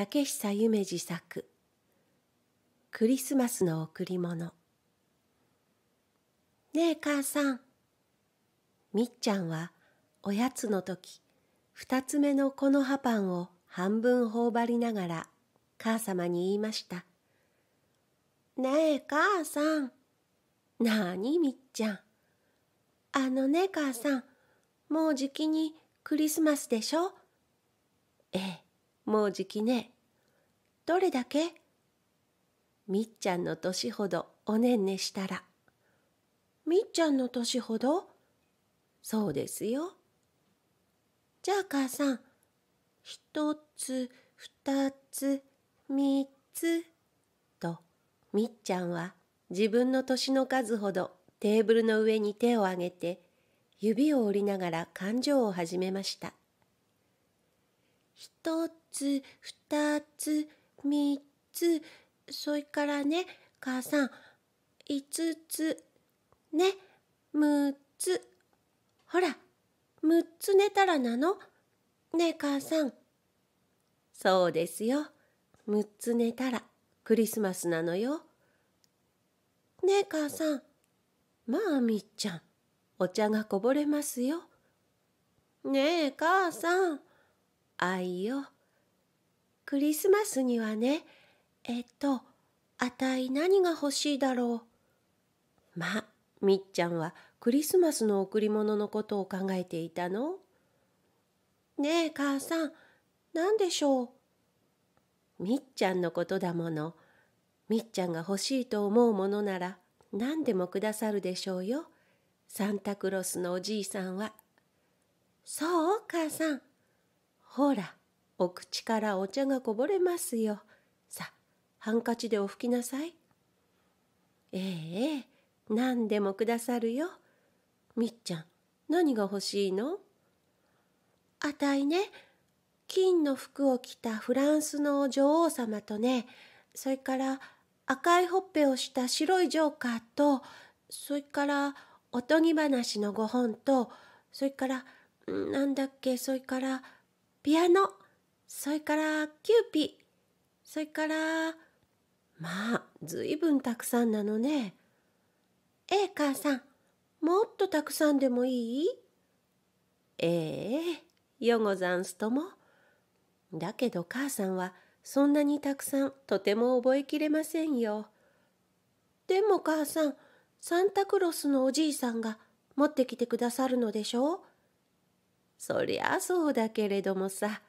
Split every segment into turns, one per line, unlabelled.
竹久夢二作クリスマスの贈り物ねえ母さんみっちゃんはおやつの時二つ目のこの葉パンを半分頬張りながら母様に言いましたねえ母さんなあにみっちゃんあのね母さんもうじきにクリスマスでしょええもうじきね。どれだけみっちゃんの年ほどおねんねしたら。みっちゃんの年ほどそうですよ。じゃあ母さん、一つ、二つ、三つ、と、みっちゃんは自分の年の数ほどテーブルの上に手を上げて、指を折りながら勘定を始めました。一つ二つ三つそれからね母さん五つね六つほら六つ寝たらなのね母さんそうですよ六つ寝たらクリスマスなのよね母さんまあみっちゃんお茶がこぼれますよねえ母さんあいよ。クリスマスにはね、えっと、あたい何が欲しいだろう。まあ、みっちゃんはクリスマスの贈り物のことを考えていたのねえ、母さん、何でしょう。みっちゃんのことだもの。みっちゃんが欲しいと思うものなら、何でもくださるでしょうよ。サンタクロスのおじいさんは。そう、母さん。ほらお口からお茶がこぼれますよさハンカチでお拭きなさいえええ何でもくださるよみっちゃん何が欲しいのあたいね金の服を着たフランスの女王様とねそれから赤いほっぺをした白いジョーカーとそれからおとぎ話の5本とそれからなんだっけそれからピアノそれからキューピーそれからまあずいぶんたくさんなのねええ母さんもっとたくさんでもいいええよござんすともだけど母さんはそんなにたくさんとても覚えきれませんよでも母さんサンタクロスのおじいさんが持ってきてくださるのでしょうそりゃそうだけれどもさ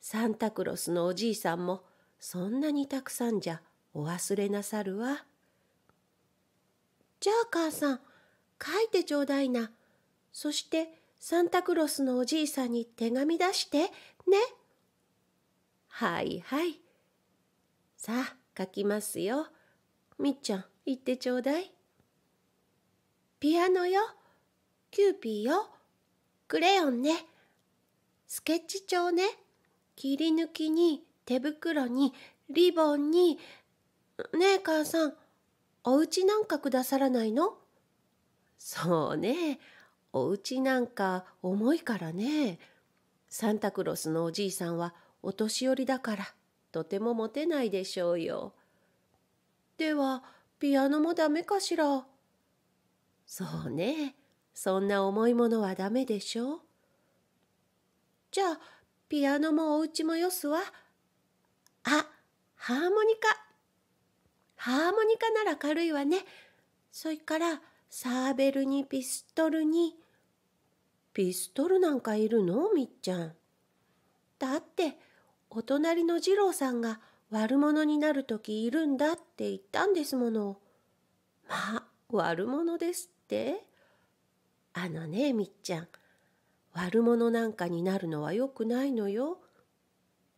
サンタクロスのおじいさんもそんなにたくさんじゃお忘れなさるわじゃあ母さん書いてちょうだいなそしてサンタクロスのおじいさんに手紙出してねはいはいさあ書きますよみっちゃん言ってちょうだいピアノよキューピーよクレヨンねスケッチ帳ね切り抜きに手袋にリボンにねえ母さんお家なんかくださらないのそうねお家なんか重いからねサンタクロスのおじいさんはお年寄りだからとてもモテないでしょうよではピアノもダメかしらそうねそんな重いものはダメでしょじゃあピアノもお家もよすわあハーモニカハーモニカなら軽いわねそれからサーベルにピストルにピストルなんかいるのみっちゃんだってお隣の次郎さんが悪者になる時いるんだって言ったんですものまあ悪者ですってあのねみっちゃん悪者なんかになるのはよくないのよ。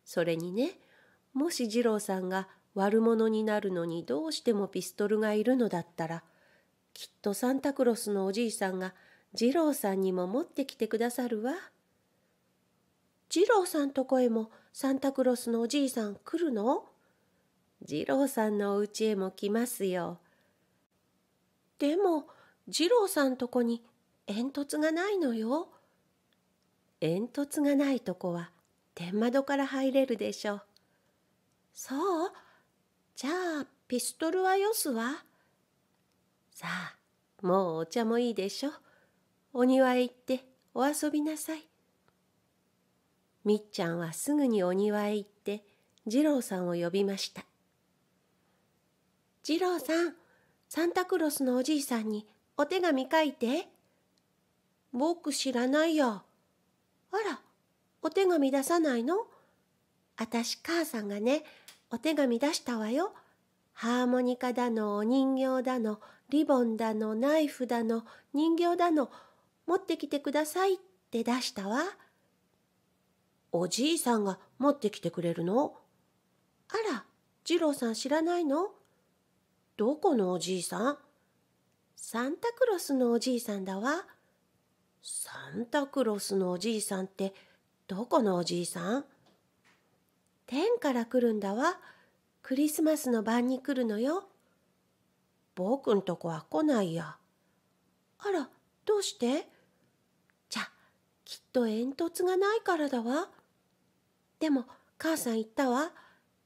それにねもし次郎さんが悪者になるのにどうしてもピストルがいるのだったらきっとサンタクロスのおじいさんが次郎さんにも持ってきてくださるわ。次郎さんとこへもサンタクロスのおじいさん来るの次郎さんのお家へも来ますよ。でも次郎さんとこに煙突がないのよ。煙突がないとこは天窓から入れるでしょう。そうじゃあピストルはよすわ。さあもうお茶もいいでしょ。お庭へ行ってお遊びなさい。みっちゃんはすぐにお庭へ行って次郎さんを呼びました。次郎さん、サンタクロスのおじいさんにお手紙書いて。僕知らないよ。あら、お手紙出さないの私母さんがね、お手紙出したわよ。ハーモニカだの、お人形だの、リボンだの、ナイフだの、人形だの、持ってきてくださいって出したわ。おじいさんが持ってきてくれるのあら、次郎さん知らないのどこのおじいさんサンタクロスのおじいさんだわ。サンタクロスのおじいさんってどこのおじいさん天から来るんだわ。クリスマスの晩に来るのよ。僕んとこは来ないや。あら、どうしてじゃ、きっと煙突がないからだわ。でも、母さん言ったわ。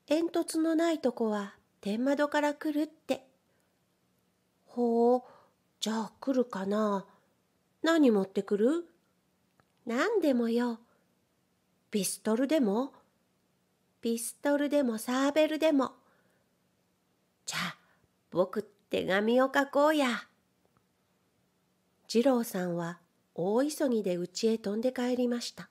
煙突のないとこは天窓から来るって。ほう、じゃあ来るかな。何持ってくる何でもよ。ピストルでもピストルでもサーベルでも。じゃあ、僕手紙を書こうや。次郎さんは大急ぎで家へ飛んで帰りました。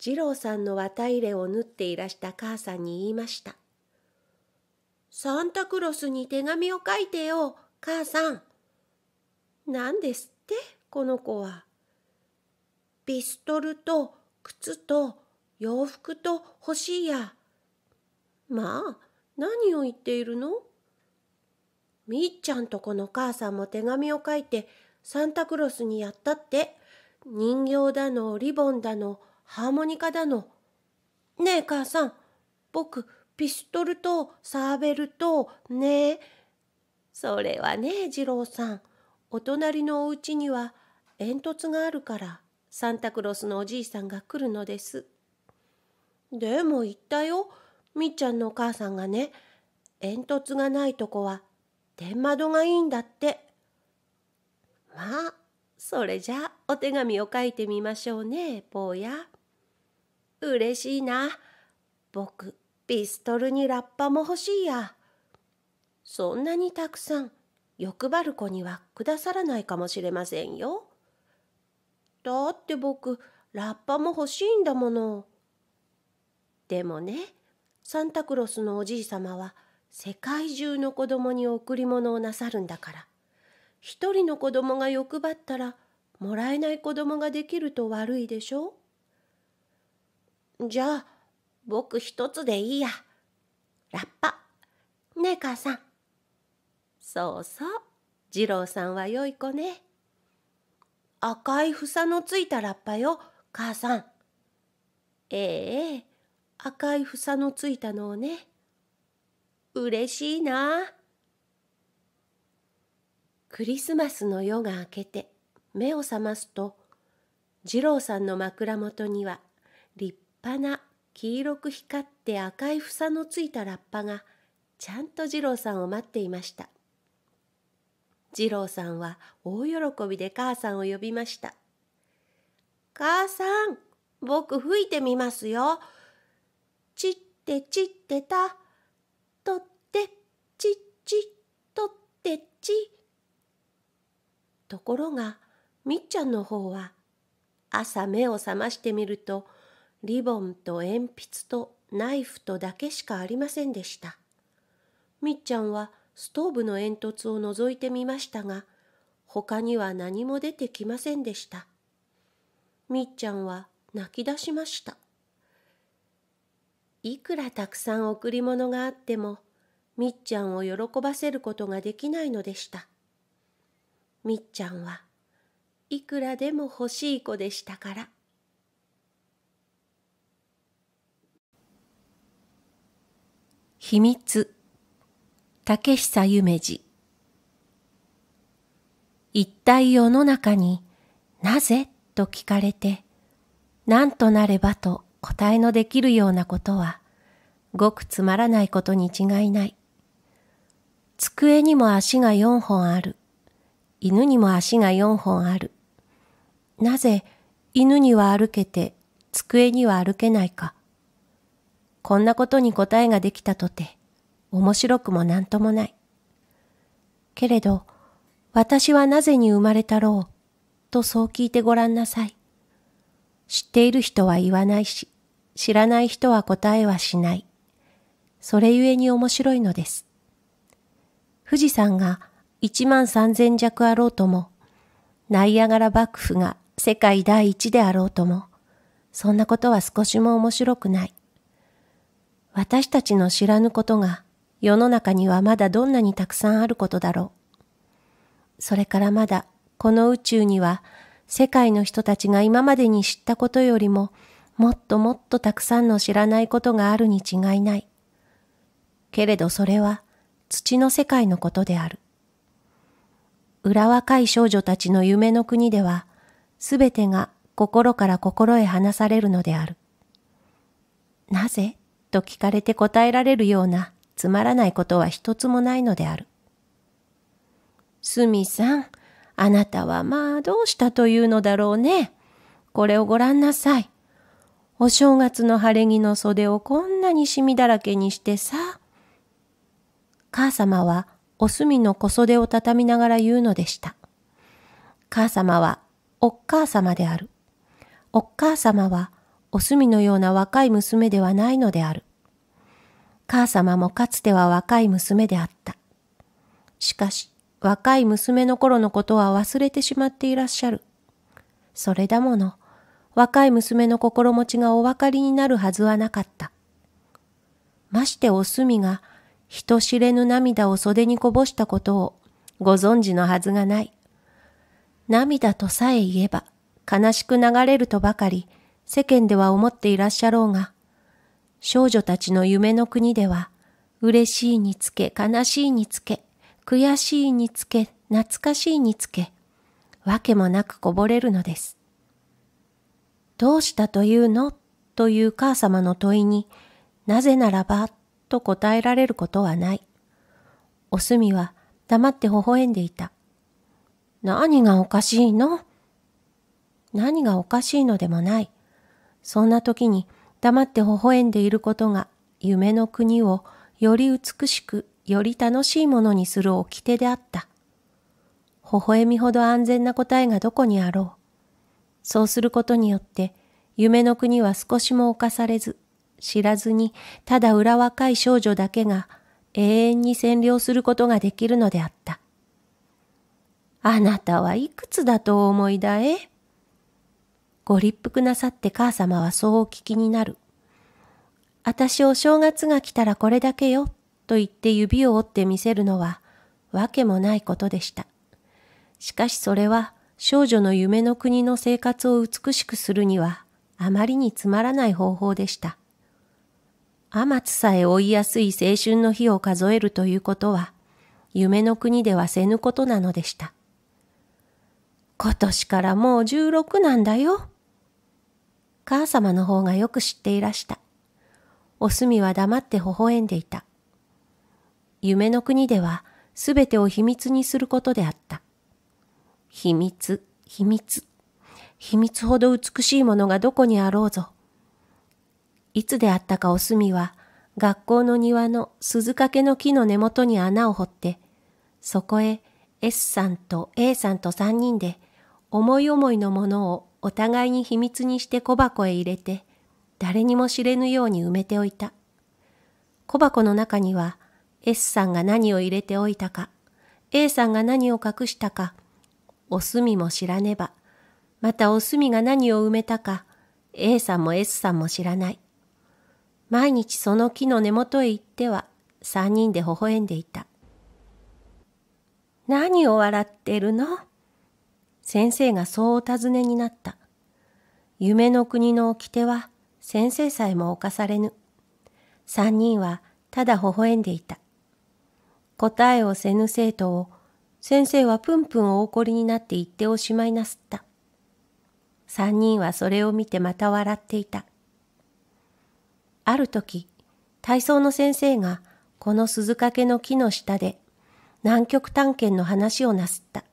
次郎さんの綿入れを縫っていらした母さんに言いました。サンタクロスに手紙を書いてよ、母さん。何ですってこの子は。ピストルと靴と洋服と欲しいや。まあ何を言っているのみーちゃんとこの母さんも手紙を書いてサンタクロスにやったって人形だのリボンだのハーモニカだの。ねえ母さん僕ピストルとサーベルとねえそれはね次郎さんお隣のお家には煙突があるからサンタクロースのおじいさんが来るのです。でも言ったよみっちゃんのお母さんがね煙突がないとこは天窓がいいんだって。まあそれじゃあお手紙を書いてみましょうね坊や。うれしいな。僕ピストルにラッパも欲しいや。そんなにたくさん欲張る子にはくださらないかもしれませんよ。だって僕ラッパも欲しいんだもの。でもねサンタクロスのおじいさまは世界中の子供に贈り物をなさるんだから一人の子供が欲張ったらもらえない子供ができると悪いでしょじゃあ僕一つでいいやラッパねえ母さんそうそう次郎さんは良い子ね赤い房のついたラッパよ母さんええ赤い房のついたのをね嬉しいなクリスマスの夜が明けて目を覚ますと次郎さんの枕元には立派な黄色く光って赤い房のついたラッパがちゃんと次郎さんを待っていました次郎さんは大喜びで母さんを呼びました。母さん、僕吹いてみますよ。ちってちってた。とってちっちとってち。ところがみっちゃんの方は朝目を覚ましてみるとリボンと鉛筆とナイフとだけしかありませんでした。みっちゃんはストーブの煙突を覗いてみましたが他には何も出てきませんでしたみっちゃんは泣き出しましたいくらたくさん贈り物があってもみっちゃんを喜ばせることができないのでしたみっちゃんはいくらでも欲しい子でしたから秘密竹久夢二一体世の中になぜと聞かれて何となればと答えのできるようなことはごくつまらないことに違いない。机にも足が四本ある。犬にも足が四本ある。なぜ犬には歩けて机には歩けないか。こんなことに答えができたとて、面白くも何ともない。けれど、私はなぜに生まれたろう、とそう聞いてごらんなさい。知っている人は言わないし、知らない人は答えはしない。それゆえに面白いのです。富士山が1万3000弱あろうとも、ナイアガラ幕府が世界第一であろうとも、そんなことは少しも面白くない。私たちの知らぬことが世の中にはまだどんなにたくさんあることだろう。それからまだこの宇宙には世界の人たちが今までに知ったことよりももっともっとたくさんの知らないことがあるに違いない。けれどそれは土の世界のことである。裏若い少女たちの夢の国では、すべてが心から心へ話されるのである。なぜと聞かれて答えられるような、つまらないことは一つもないのである。すみさん、あなたはまあどうしたというのだろうね。これをご覧なさい。お正月の晴れ着の袖をこんなにシミだらけにしてさ。母様はお隅の小袖を畳みながら言うのでした。母様はおっ母様である。おっ母様はお隅のような若い娘ではないのである。母様もかつては若い娘であった。しかし、若い娘の頃のことは忘れてしまっていらっしゃる。それだもの、若い娘の心持ちがお分かりになるはずはなかった。ましておすが、人知れぬ涙を袖にこぼしたことをご存知のはずがない。涙とさえ言えば悲しく流れるとばかり世間では思っていらっしゃろうが、少女たちの夢の国では、嬉しいにつけ、悲しいにつけ、悔しいにつけ、懐かしいにつけ、わけもなくこぼれるのです。どうしたというのという母様の問いに、なぜならばと答えられることはない。おすみは黙って微笑んでいた。何がおかしいの何がおかしいのでもない。そんな時に黙って微笑んでいることが夢の国をより美しくより楽しいものにする掟であった。微笑みほど安全な答えがどこにあろう。そうすることによって夢の国は少しも侵されず、知らずにただ裏若い少女だけが永遠に占領することができるのであった。あなたはいくつだとお思いだえご立腹なさって母様はそうお聞きになる。私お正月が来たらこれだけよ、と言って指を折って見せるのは、わけもないことでした。しかしそれは、少女の夢の国の生活を美しくするには、あまりにつまらない方法でした。天津さえ追いやすい青春の日を数えるということは、夢の国ではせぬことなのでした。今年からもう16なんだよ。母様の方がよく知っていらした。お墨は黙って微笑んでいた。夢の国ではすべてを秘密にすることであった。秘密、秘密、秘密ほど美しいものがどこにあろうぞ。いつであったかお墨は学校の庭の鈴掛の木の根元に穴を掘って、そこへ S さんと A さんと3人で思い思いのものをお互いに秘密にして小箱へ入れて、誰にも知れぬように埋めておいた。小箱の中には、S さんが何を入れておいたか、A さんが何を隠したか、お隅も知らねば、またお隅が何を埋めたか、A さんも S さんも知らない。毎日その木の根元へ行っては、三人で微笑んでいた。何を笑ってるの先生がそうお尋ねになった。夢の国の掟は先生さえも犯されぬ。三人はただ微笑んでいた。答えをせぬ生徒を先生はプンプンお怒りになって言っておしまいなすった。三人はそれを見てまた笑っていた。ある時、体操の先生がこの鈴掛けの木の下で南極探検の話をなすった。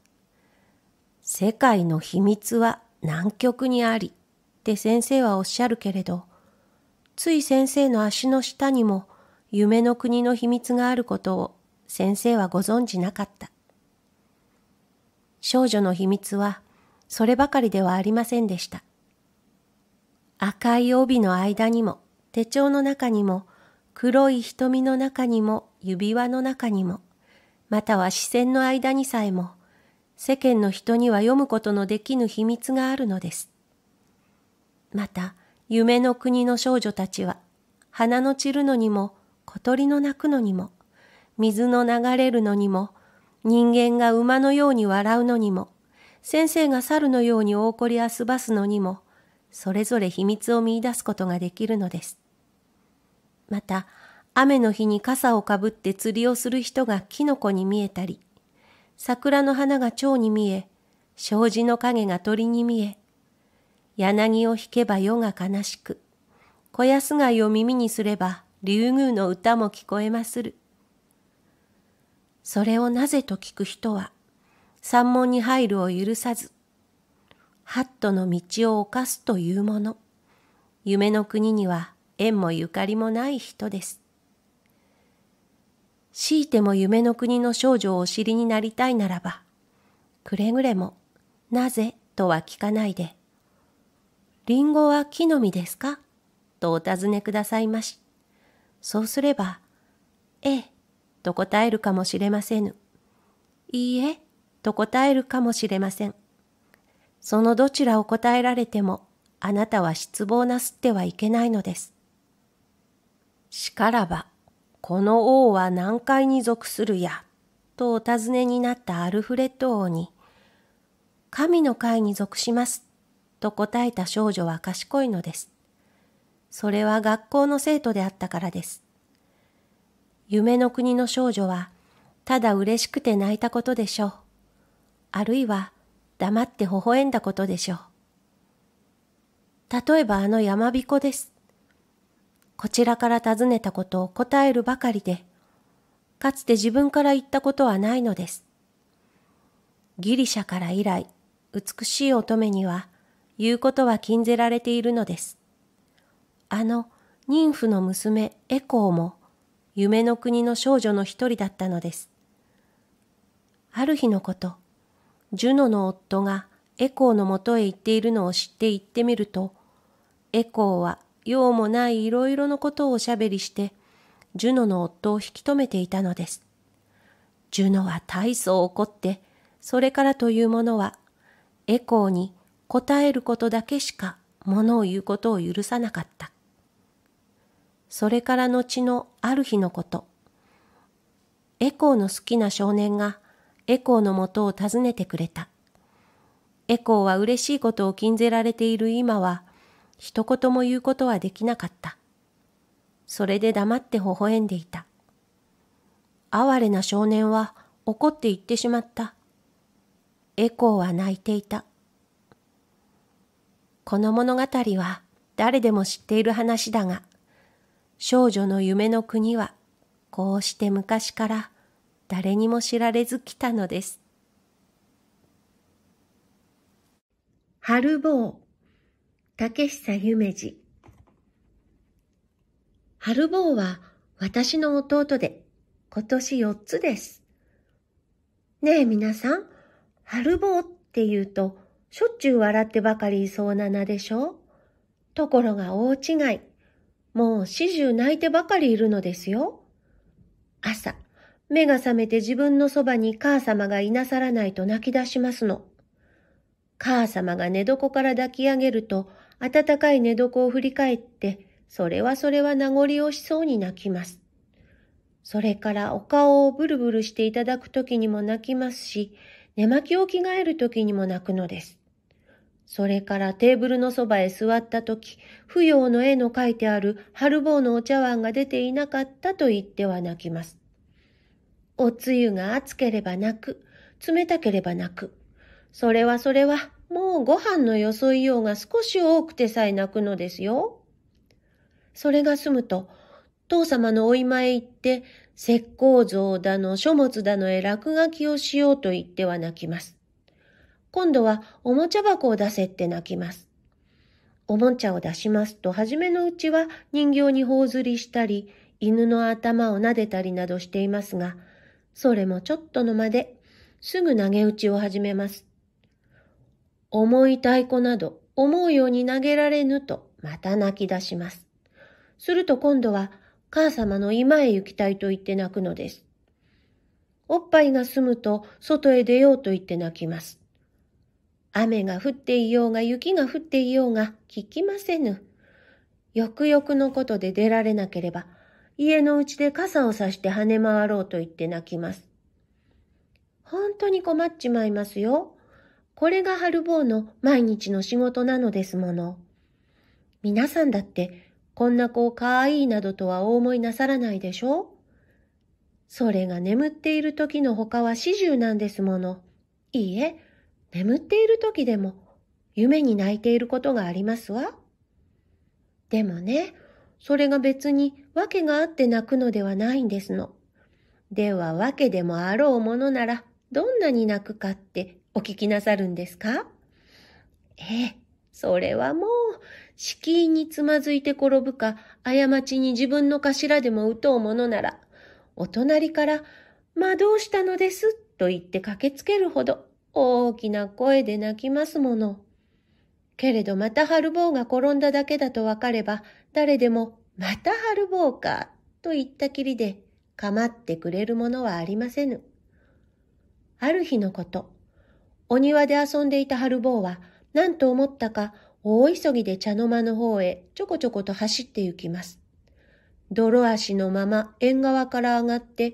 世界の秘密は南極にありって先生はおっしゃるけれど、つい先生の足の下にも夢の国の秘密があることを先生はご存じなかった。少女の秘密はそればかりではありませんでした。赤い帯の間にも手帳の中にも黒い瞳の中にも指輪の中にもまたは視線の間にさえも世間の人には読むことのできぬ秘密があるのです。また、夢の国の少女たちは、花の散るのにも、小鳥の鳴くのにも、水の流れるのにも、人間が馬のように笑うのにも、先生が猿のように大怒りあすばすのにも、それぞれ秘密を見いだすことができるのです。また、雨の日に傘をかぶって釣りをする人がキノコに見えたり、桜の花が蝶に見え、障子の影が鳥に見え、柳を弾けば夜が悲しく、小安貝を耳にすれば竜宮の歌も聞こえまする。それをなぜと聞く人は、山門に入るを許さず、ハットの道を犯すというもの。夢の国には縁もゆかりもない人です。強いても夢の国の少女をお知りになりたいならば、くれぐれも、なぜとは聞かないで、りんごは木の実ですかとお尋ねくださいまし。そうすれば、ええ、と答えるかもしれませぬ。いいえ、と答えるかもしれません。そのどちらを答えられても、あなたは失望なすってはいけないのです。しからば、この王は何階に属するや、とお尋ねになったアルフレッド王に、神の会に属します、と答えた少女は賢いのです。それは学校の生徒であったからです。夢の国の少女は、ただ嬉しくて泣いたことでしょう。あるいは、黙って微笑んだことでしょう。例えばあの山彦です。こちらから尋ねたことを答えるばかりで、かつて自分から言ったことはないのです。ギリシャから以来、美しい乙女には、言うことは禁ぜられているのです。あの、妊婦の娘エコーも、夢の国の少女の一人だったのです。ある日のこと、ジュノの夫がエコーのもとへ行っているのを知って行ってみると、エコーは用もないいろいろのことをおしゃべりして、ジュノの夫を引き止めていたのです。ジュノは大層怒って、それからというものは、エコーに答えることだけしかものを言うことを許さなかった。それから後のある日のこと、エコーの好きな少年がエコーのもとを訪ねてくれた。エコーは嬉しいことを禁ぜられている今は、一言も言うことはできなかった。それで黙って微笑んでいた。哀れな少年は怒って言ってしまった。エコーは泣いていた。この物語は誰でも知っている話だが、少女の夢の国はこうして昔から誰にも知られず来たのです。春坊竹久夢二。春坊は私の弟で、今年4つです。ねえ皆さん、春坊って言うと、しょっちゅう笑ってばかりいそうな名でしょところが大違い。もう始終泣いてばかりいるのですよ。朝、目が覚めて自分のそばに母様がいなさらないと泣き出しますの。母様が寝床から抱き上げると、暖かい寝床を振り返って、それはそれは名残をしそうに泣きます。それからお顔をブルブルしていただくときにも泣きますし、寝巻きを着替えるときにも泣くのです。それからテーブルのそばへ座ったとき、扶養の絵の書いてある春坊のお茶碗が出ていなかったと言っては泣きます。おつゆが熱ければ泣く、冷たければ泣く。それはそれはもうご飯のよそいようが少し多くてさえ泣くのですよ。それが済むと、父様のお見いへ行って、石膏像だの書物だのへ落書きをしようと言っては泣きます。今度はおもちゃ箱を出せって泣きます。おもちゃを出しますと、初めのうちは人形に頬ずりしたり、犬の頭を撫でたりなどしていますが、それもちょっとの間ですぐ投げ打ちを始めます。重い太鼓など思うように投げられぬとまた泣き出します。すると今度は母様の今へ行きたいと言って泣くのです。おっぱいが済むと外へ出ようと言って泣きます。雨が降っていようが雪が降っていようが聞きませぬ。よくよくのことで出られなければ、家のうちで傘をさして跳ね回ろうと言って泣きます。本当に困っちまいますよ。これが春坊の毎日の仕事なのですもの。皆さんだってこんな子かわいいなどとはお思いなさらないでしょそれが眠っている時の他は始終なんですもの。いいえ、眠っている時でも夢に泣いていることがありますわ。でもね、それが別に訳があって泣くのではないんですの。では訳でもあろうものならどんなに泣くかってお聞きなさるんですかええ、それはもう、敷居につまずいて転ぶか、過ちに自分の頭でも打とうものなら、お隣から、まどうしたのですと言って駆けつけるほど大きな声で泣きますもの。けれどまた春坊が転んだだけだとわかれば、誰でもまた春坊かと言ったきりで構ってくれるものはありませぬ。ある日のこと、お庭で遊んでいた春坊は、何と思ったか、大急ぎで茶の間の方へちょこちょこと走って行きます。泥足のまま縁側から上がって、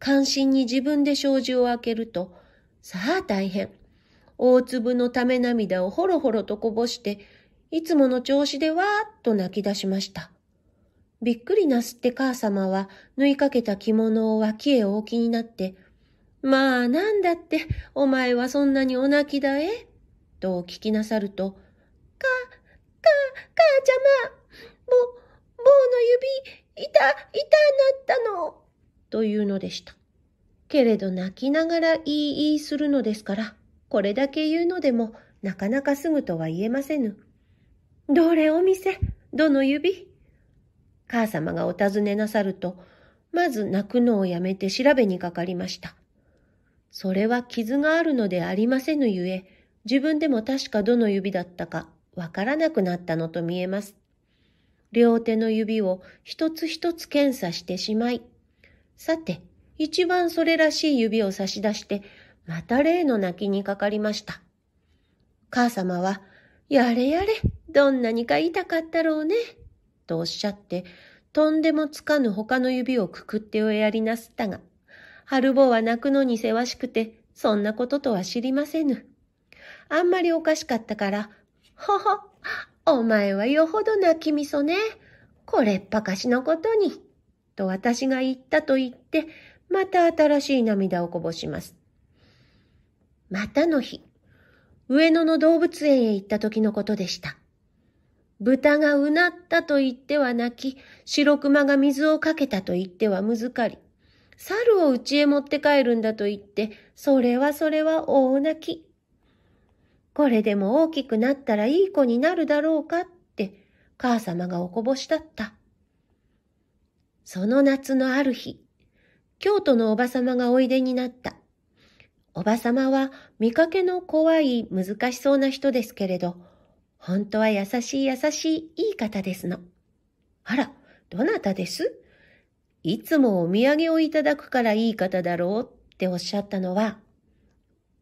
関心に自分で障子を開けると、さあ大変。大粒のため涙をほろほろとこぼして、いつもの調子でわーっと泣き出しました。びっくりなすって母様は、縫いかけた着物を脇へお置きになって、まあなんだってお前はそんなにお泣きだえとお聞きなさると、か、か、母ちゃま、ぼ、ぼうの指、いたなったの、というのでした。けれど泣きながらいいいいするのですから、これだけ言うのでも、なかなかすぐとは言えませぬ。どれおせ、どの指母様がお尋ねなさると、まず泣くのをやめて調べにかかりました。それは傷があるのでありませぬゆえ、自分でも確かどの指だったかわからなくなったのと見えます。両手の指を一つ一つ検査してしまい、さて、一番それらしい指を差し出して、また例の泣きにかかりました。母様は、やれやれ、どんなにか痛かったろうね、とおっしゃって、とんでもつかぬ他の指をくくっておやりなすったが、春坊は泣くのにせわしくて、そんなこととは知りませぬ。あんまりおかしかったから、ほほ、お前はよほど泣きみそね。これっぱかしのことに。と私が言ったと言って、また新しい涙をこぼします。またの日、上野の動物園へ行った時のことでした。豚がうなったと言っては泣き、白熊が水をかけたと言ってはむずかり、猿を家へ持って帰るんだと言って、それはそれは大泣き。これでも大きくなったらいい子になるだろうかって、母様がおこぼしだった。その夏のある日、京都のおば様がおいでになった。おば様は見かけの怖い難しそうな人ですけれど、本当は優しい優しいいい方ですの。あら、どなたですいつもお土産をいただくからいい方だろうっておっしゃったのは、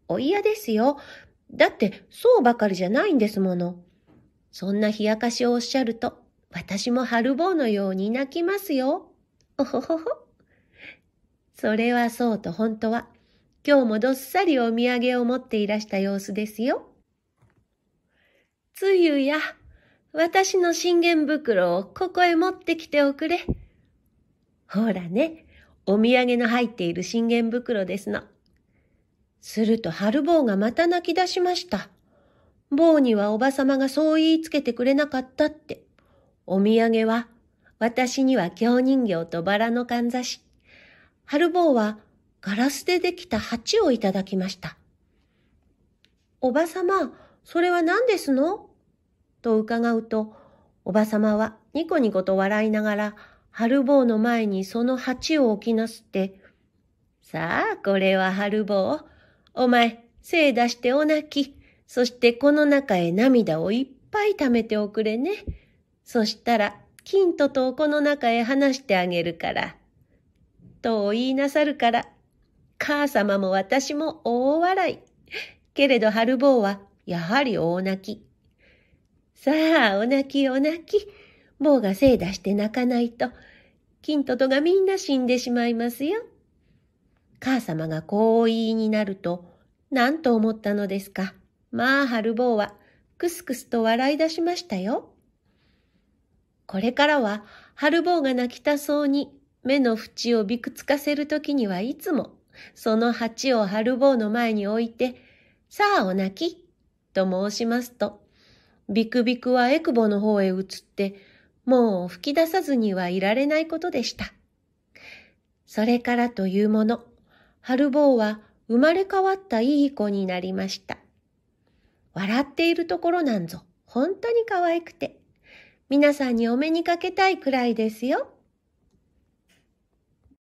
お嫌ですよ。だってそうばかりじゃないんですもの。そんな冷やかしをおっしゃると、私も春坊のように泣きますよ。おほほほ。それはそうと本当は、今日もどっさりお土産を持っていらした様子ですよ。つゆや、私の信玄袋をここへ持ってきておくれ。ほらね、お土産の入っている信玄袋ですの。すると春坊がまた泣き出しました。坊にはおばさまがそう言いつけてくれなかったって。お土産は、私には京人形とバラのかんざし。春坊はガラスでできた鉢をいただきました。おばさま、それは何ですのと伺うと、おばさまはニコニコと笑いながら、春坊の前にその鉢を置きなすって、さあ、これは春坊。お前、精出してお泣き。そしてこの中へ涙をいっぱい溜めておくれね。そしたら、金ととこの中へ話してあげるから。とお言いなさるから、母様も私も大笑い。けれど春坊は、やはり大泣き。さあ、お泣きお泣き。坊が精出して泣かないと、金ととがみんな死んでしまいますよ。母様がこう言いになると、何と思ったのですか。まあ、春坊は、くすくすと笑い出しましたよ。これからは、春坊が泣きたそうに、目の縁をびくつかせるときにはいつも、その鉢を春坊の前に置いて、さあお泣き、と申しますと、ビクビクはえくぼの方へ移って、もう吹き出さずにはいられないことでした。それからというもの、春坊は生まれ変わったいい子になりました。笑っているところなんぞ、本当に可愛くて、皆さんにお目にかけたいくらいですよ。